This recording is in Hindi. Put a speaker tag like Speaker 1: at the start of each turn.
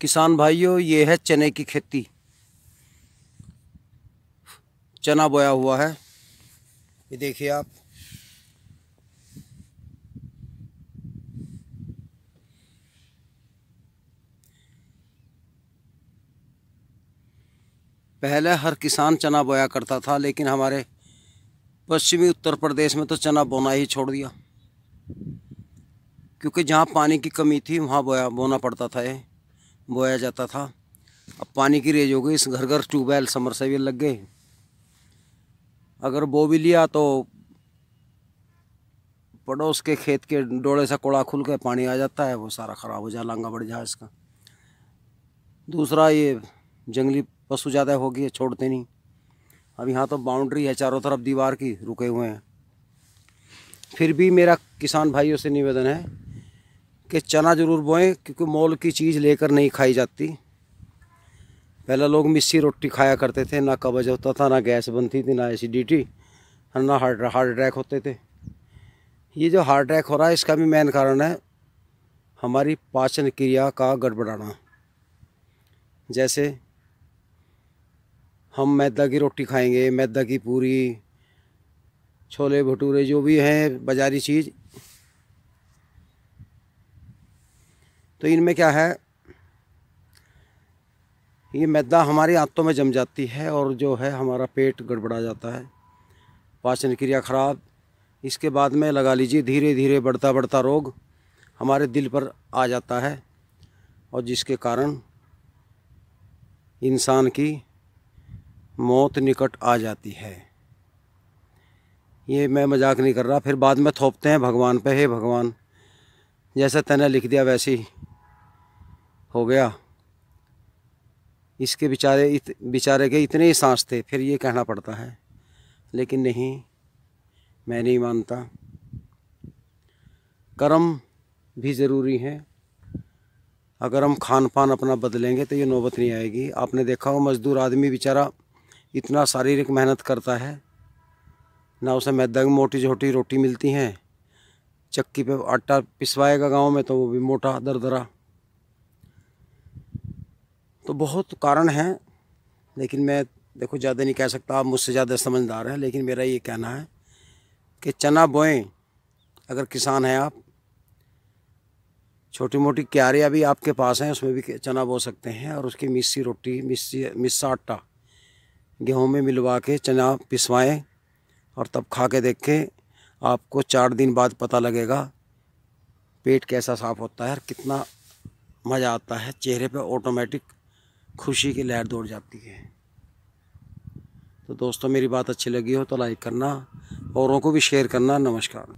Speaker 1: किसान भाइयों ये है चने की खेती चना बोया हुआ है ये देखिए आप पहले हर किसान चना बोया करता था लेकिन हमारे पश्चिमी उत्तर प्रदेश में तो चना बोना ही छोड़ दिया क्योंकि जहाँ पानी की कमी थी वहाँ बोया बोना पड़ता था ये बोया जाता था अब पानी की रेज हो गई इस घर घर ट्यूबवेल समरसेवियल लग गए अगर बो भी लिया तो पड़ोस के खेत के डोड़े से कोड़ा खुल के पानी आ जाता है वो सारा ख़राब हो जाए लांगा बढ़ जाए इसका दूसरा ये जंगली पशु ज़्यादा हो गई छोड़ते नहीं अब यहाँ तो बाउंड्री है चारों तरफ दीवार की रुके हुए हैं फिर भी मेरा किसान भाइयों से निवेदन है कि चना ज़रूर बोएं क्योंकि मोल की चीज़ लेकर नहीं खाई जाती पहले लोग मिस्सी रोटी खाया करते थे ना कब्ज होता था ना गैस बनती थी ना एसिडिटी ना हार्ट हार्ट अटैक होते थे ये जो हार्ट अटैक हो रहा है इसका भी मेन कारण है हमारी पाचन क्रिया का गड़बड़ाना जैसे हम मैदा की रोटी खाएंगे मैदा की पूरी छोले भटूरे जो भी हैं बाजारी चीज़ तो इनमें क्या है ये मैदा हमारी आंतों में जम जाती है और जो है हमारा पेट गड़बड़ा जाता है पाचन क्रिया ख़राब इसके बाद में लगा लीजिए धीरे धीरे बढ़ता बढ़ता रोग हमारे दिल पर आ जाता है और जिसके कारण इंसान की मौत निकट आ जाती है ये मैं मजाक नहीं कर रहा फिर बाद में थोपते हैं भगवान पे हे भगवान जैसा तैने लिख दिया वैसे ही हो गया इसके बेचारे इत, बेचारे के इतने ही सांस थे फिर ये कहना पड़ता है लेकिन नहीं मैं नहीं मानता कर्म भी ज़रूरी है अगर हम खान पान अपना बदलेंगे तो ये नौबत नहीं आएगी आपने देखा हो मज़दूर आदमी बेचारा इतना शारीरिक मेहनत करता है ना उसे मैदा की मोटी छोटी रोटी मिलती हैं चक्की पे आटा पिसवाएगा गांव में तो वो भी मोटा दरदरा तो बहुत कारण हैं लेकिन मैं देखो ज़्यादा नहीं कह सकता आप मुझसे ज़्यादा समझदार हैं लेकिन मेरा ये कहना है कि चना बोएं अगर किसान हैं आप छोटी मोटी क्यारियाँ भी आपके पास हैं उसमें भी चना बो सकते हैं और उसकी मिस्सी रोटी मिस्सी मिस्सा आटा गेहूँ में मिलवा के चना पिसवाएँ और तब खा के देखें आपको चार दिन बाद पता लगेगा पेट कैसा साफ होता है और कितना मज़ा आता है चेहरे पे ऑटोमेटिक खुशी की लहर दौड़ जाती है तो दोस्तों मेरी बात अच्छी लगी हो तो लाइक करना औरों को भी शेयर करना नमस्कार